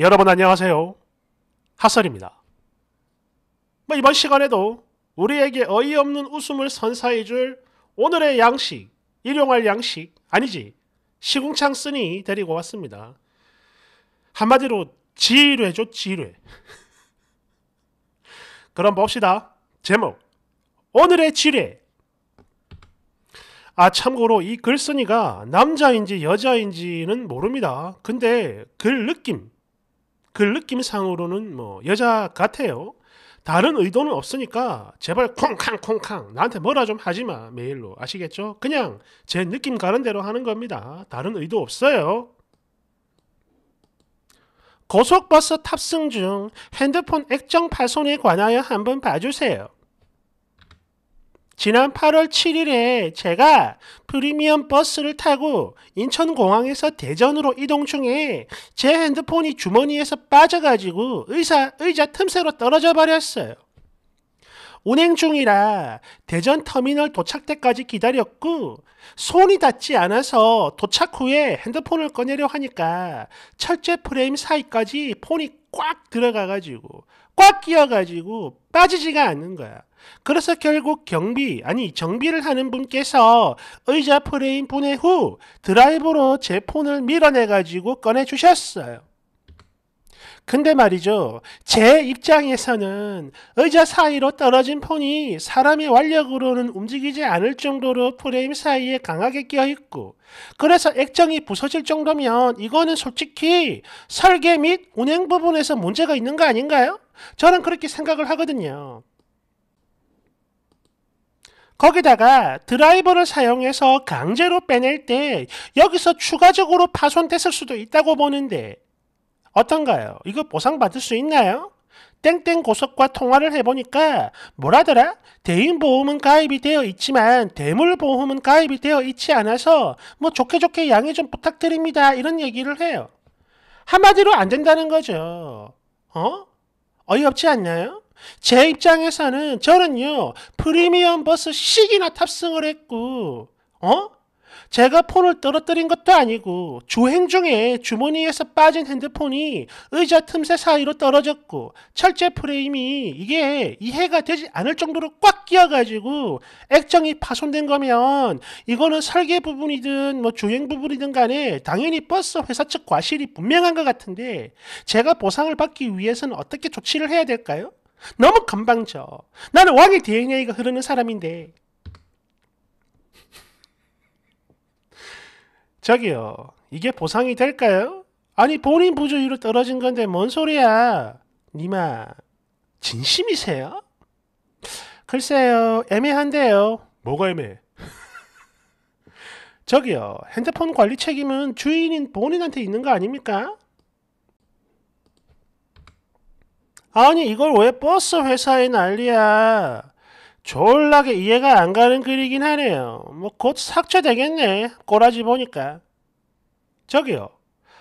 여러분 안녕하세요. 핫설입니다. 뭐 이번 시간에도 우리에게 어이없는 웃음을 선사해줄 오늘의 양식, 일용할 양식, 아니지, 시궁창 쓰니 데리고 왔습니다. 한마디로 지뢰죠, 지뢰. 그럼 봅시다. 제목, 오늘의 지뢰. 아 참고로 이 글쓴이가 남자인지 여자인지는 모릅니다. 근데 글 느낌, 그 느낌상으로는 뭐 여자 같아요. 다른 의도는 없으니까 제발 콩캉콩캉 나한테 뭐라 좀 하지마 메일로 아시겠죠? 그냥 제 느낌 가는 대로 하는 겁니다. 다른 의도 없어요. 고속버스 탑승 중 핸드폰 액정 파손에 관하여 한번 봐주세요. 지난 8월 7일에 제가 프리미엄 버스를 타고 인천공항에서 대전으로 이동 중에 제 핸드폰이 주머니에서 빠져가지고 의사, 의자 틈새로 떨어져 버렸어요. 운행 중이라 대전 터미널 도착 때까지 기다렸고 손이 닿지 않아서 도착 후에 핸드폰을 꺼내려 하니까 철제 프레임 사이까지 폰이 꽉 들어가가지고 꽉 끼어가지고 빠지지가 않는 거야. 그래서 결국 경비, 아니 정비를 하는 분께서 의자 프레임 분해 후 드라이브로 제 폰을 밀어내가지고 꺼내주셨어요. 근데 말이죠. 제 입장에서는 의자 사이로 떨어진 폰이 사람의 완력으로는 움직이지 않을 정도로 프레임 사이에 강하게 끼어있고 그래서 액정이 부서질 정도면 이거는 솔직히 설계 및 운행 부분에서 문제가 있는 거 아닌가요? 저는 그렇게 생각을 하거든요. 거기다가 드라이버를 사용해서 강제로 빼낼 때 여기서 추가적으로 파손됐을 수도 있다고 보는데 어떤가요? 이거 보상받을 수 있나요? 땡땡 고속과 통화를 해보니까 뭐라더라? 대인보험은 가입이 되어 있지만 대물보험은 가입이 되어 있지 않아서 뭐 좋게 좋게 양해 좀 부탁드립니다. 이런 얘기를 해요. 한마디로 안 된다는 거죠. 어? 어이없지 않나요? 제 입장에서는 저는요, 프리미엄 버스 시기나 탑승을 했고, 어? 제가 폰을 떨어뜨린 것도 아니고 주행 중에 주머니에서 빠진 핸드폰이 의자 틈새 사이로 떨어졌고 철제 프레임이 이게 이해가 되지 않을 정도로 꽉 끼어가지고 액정이 파손된 거면 이거는 설계 부분이든 뭐 주행 부분이든 간에 당연히 버스 회사 측 과실이 분명한 것 같은데 제가 보상을 받기 위해서는 어떻게 조치를 해야 될까요? 너무 건방져. 나는 왕의 DNA가 흐르는 사람인데. 저기요, 이게 보상이 될까요? 아니, 본인 부조위로 떨어진 건데 뭔 소리야? 니마, 진심이세요? 글쎄요, 애매한데요. 뭐가 애매해? 저기요, 핸드폰 관리 책임은 주인인 본인한테 있는 거 아닙니까? 아니, 이걸 왜 버스 회사에 난리야? 졸라게 이해가 안 가는 글이긴 하네요. 뭐곧 삭제되겠네. 꼬라지 보니까. 저기요.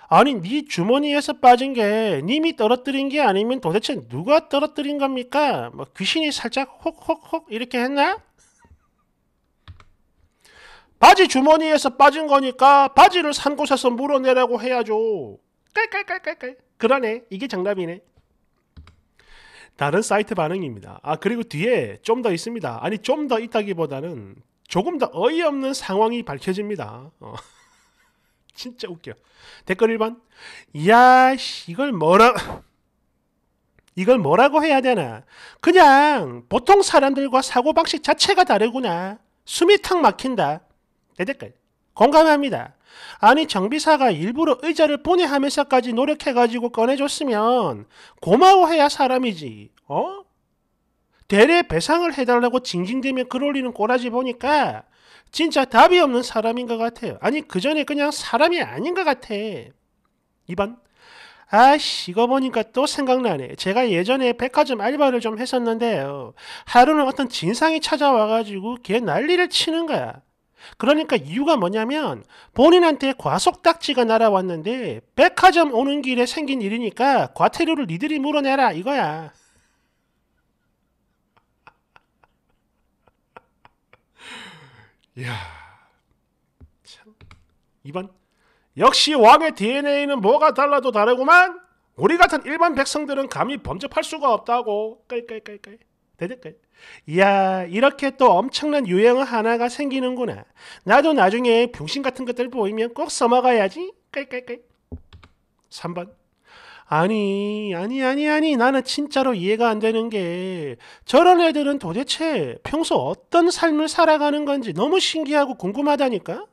아니 네 주머니에서 빠진 게 님이 떨어뜨린 게 아니면 도대체 누가 떨어뜨린 겁니까? 뭐 귀신이 살짝 혹혹혹 이렇게 했나? 바지 주머니에서 빠진 거니까 바지를 산 곳에서 물어내라고 해야죠. 깔깔깔깔깔. 그러네. 이게 정답이네. 다른 사이트 반응입니다. 아, 그리고 뒤에 좀 더 있습니다. 아니, 좀 더 있다기보다는 조금 더 어이없는 상황이 밝혀집니다. 어. 진짜 웃겨. 댓글 1번. 이야, 이걸 뭐라, 이걸 뭐라고 해야 되나? 그냥 보통 사람들과 사고방식 자체가 다르구나. 숨이 탁 막힌다. 내 댓글. 공감합니다. 아니 정비사가 일부러 의자를 보내하면서까지 노력해가지고 꺼내줬으면 고마워해야 사람이지. 어? 대래 배상을 해달라고 징징대며 그럴리는 꼬라지 보니까 진짜 답이 없는 사람인 것 같아요. 아니 그 전에 그냥 사람이 아닌 것 같아. 2번 아씨 이거 보니까 또 생각나네. 제가 예전에 백화점 알바를 좀 했었는데요. 하루는 어떤 진상이 찾아와가지고 걔 난리를 치는 거야. 그러니까 이유가 뭐냐면 본인한테 과속딱지가 날아왔는데 백화점 오는 길에 생긴 일이니까 과태료를 니들이 물어내라 이거야. 이야 참 2번 역시 왕의 DNA는 뭐가 달라도 다르구만 우리 같은 일반 백성들은 감히 범접할 수가 없다고 깔깔깔깔 대들깔 이야 이렇게 또 엄청난 유형 하나가 생기는구나 나도 나중에 병신 같은 것들 보이면 꼭 써먹어야지 깔깔깔 3번 아니, 아니, 아니, 아니, 나는 진짜로 이해가 안 되는 게 저런 애들은 도대체 평소 어떤 삶을 살아가는 건지 너무 신기하고 궁금하다니까?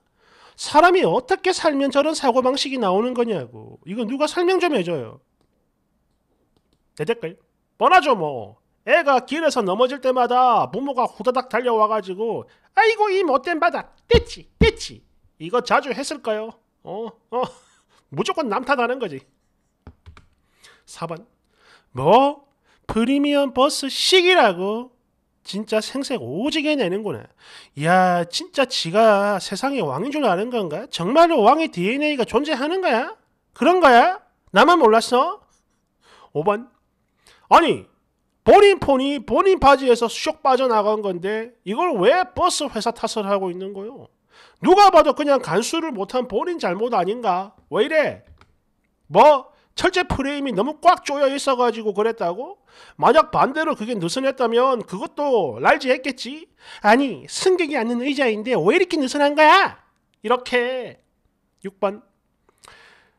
사람이 어떻게 살면 저런 사고방식이 나오는 거냐고. 이거 누가 설명 좀 해줘요. 내 댓글. 뻔하죠, 뭐. 애가 길에서 넘어질 때마다 부모가 후다닥 달려와가지고 아이고 이 못된 바다 떼치 떼치 이거 자주 했을까요? 어어 무조건 남탓하는 거지 4번. 뭐? 프리미엄 버스 식이라고? 진짜 생색 오지게 내는구나. 야, 진짜 지가 세상의 왕인 줄 아는 건가? 정말로 왕의 DNA가 존재하는 거야? 그런 거야? 나만 몰랐어? 5번. 아니, 본인 폰이 본인 바지에서 쇽 빠져나간 건데 이걸 왜 버스 회사 탓을 하고 있는 거요? 누가 봐도 그냥 간수를 못한 본인 잘못 아닌가? 왜 이래? 뭐 철제 프레임이 너무 꽉 조여 있어가지고 그랬다고? 만약 반대로 그게 느슨했다면 그것도 날지했겠지 아니 승객이 앉는 의자인데 왜 이렇게 느슨한 거야? 이렇게 6번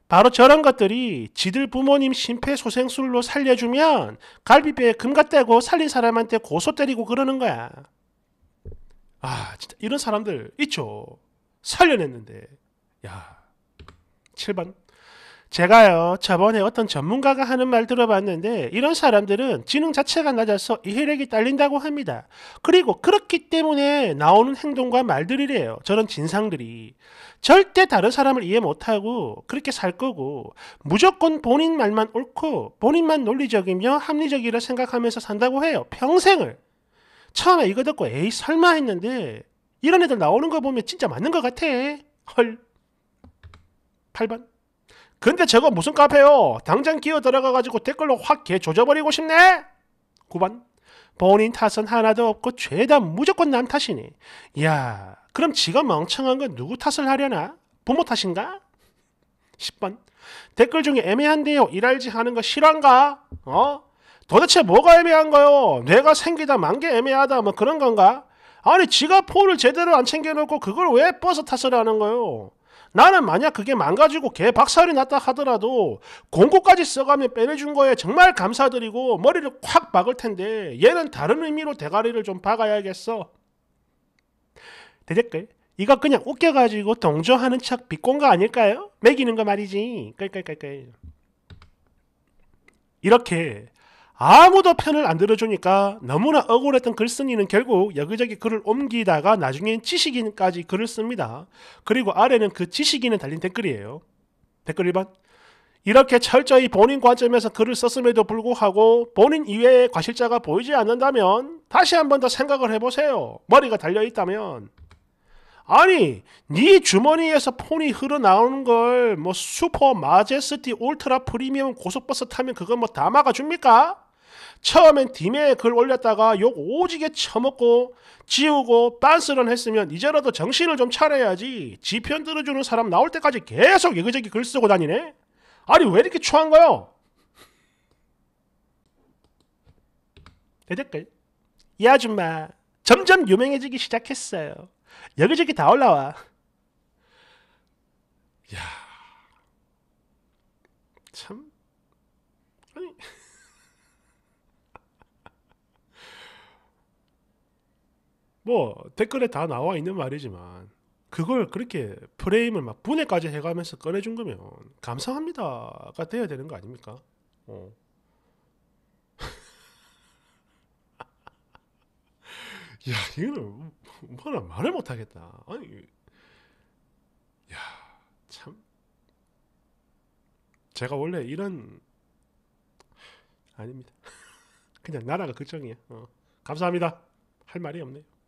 바로 저런 것들이 지들 부모님 심폐소생술로 살려주면 갈비뼈에 금가대고 살린 사람한테 고소 때리고 그러는 거야. 아 진짜 이런 사람들 있죠. 살려냈는데 야 7번 제가요, 저번에 어떤 전문가가 하는 말 들어봤는데, 이런 사람들은 지능 자체가 낮아서 이해력이 딸린다고 합니다. 그리고 그렇기 때문에 나오는 행동과 말들이래요. 저런 진상들이. 절대 다른 사람을 이해 못하고, 그렇게 살 거고, 무조건 본인 말만 옳고, 본인만 논리적이며 합리적이라 생각하면서 산다고 해요. 평생을. 처음에 이거 듣고, 에이, 설마 했는데, 이런 애들 나오는 거 보면 진짜 맞는 것 같아. 헐. 8번. 근데 저거 무슨 카페요? 당장 끼어 들어가가지고 댓글로 확 개 조져버리고 싶네? 9번 본인 탓은 하나도 없고 죄다 무조건 남 탓이니 야 그럼 지가 멍청한 건 누구 탓을 하려나? 부모 탓인가? 10번 댓글 중에 애매한데요 일할지 하는 거 실한가? 어? 도대체 뭐가 애매한 거요? 뇌가 생기다 만 게 애매하다 뭐 그런 건가? 아니 지가 폰을 제대로 안 챙겨놓고 그걸 왜 버스 탓을 하는 거요? 나는 만약 그게 망가지고 개 박살이 났다 하더라도 공고까지 써가며 빼내준 거에 정말 감사드리고 머리를 확 박을 텐데 얘는 다른 의미로 대가리를 좀 박아야겠어. 대댓글 이거 그냥 웃겨가지고 동조하는 척 비꼰 거 아닐까요? 매기는 거 말이지. 끌끌끌끌. 이렇게 아무도 편을 안 들어주니까 너무나 억울했던 글쓴이는 결국 여기저기 글을 옮기다가 나중엔 지식인까지 글을 씁니다. 그리고 아래는 그 지식인에 달린 댓글이에요. 댓글 1번. 이렇게 철저히 본인 관점에서 글을 썼음에도 불구하고 본인 이외에 과실자가 보이지 않는다면 다시 한 번 더 생각을 해보세요. 머리가 달려있다면. 아니, 네 주머니에서 폰이 흘러나오는 걸 뭐 슈퍼 마제스티 울트라 프리미엄 고속버스 타면 그건뭐 다 막아줍니까? 처음엔 딤에 글 올렸다가 욕 오지게 처먹고 지우고 빤스런 했으면 이제라도 정신을 좀 차려야지 지편 들어주는 사람 나올 때까지 계속 여기저기 글 쓰고 다니네? 아니 왜 이렇게 추한 거요? 댓글 이 아줌마 점점 유명해지기 시작했어요 여기저기 다 올라와 야참 뭐 댓글에 다 나와 있는 말이지만 그걸 그렇게 프레임을 막 분해까지 해가면서 꺼내준 거면 감사합니다가 돼야 되는 거 아닙니까? 어. 야 이거는 뭐라 말을 못하겠다. 아니 야참 제가 원래 이런 아닙니다. 그냥 나라가 걱정이야. 어. 감사합니다. 할 말이 없네요.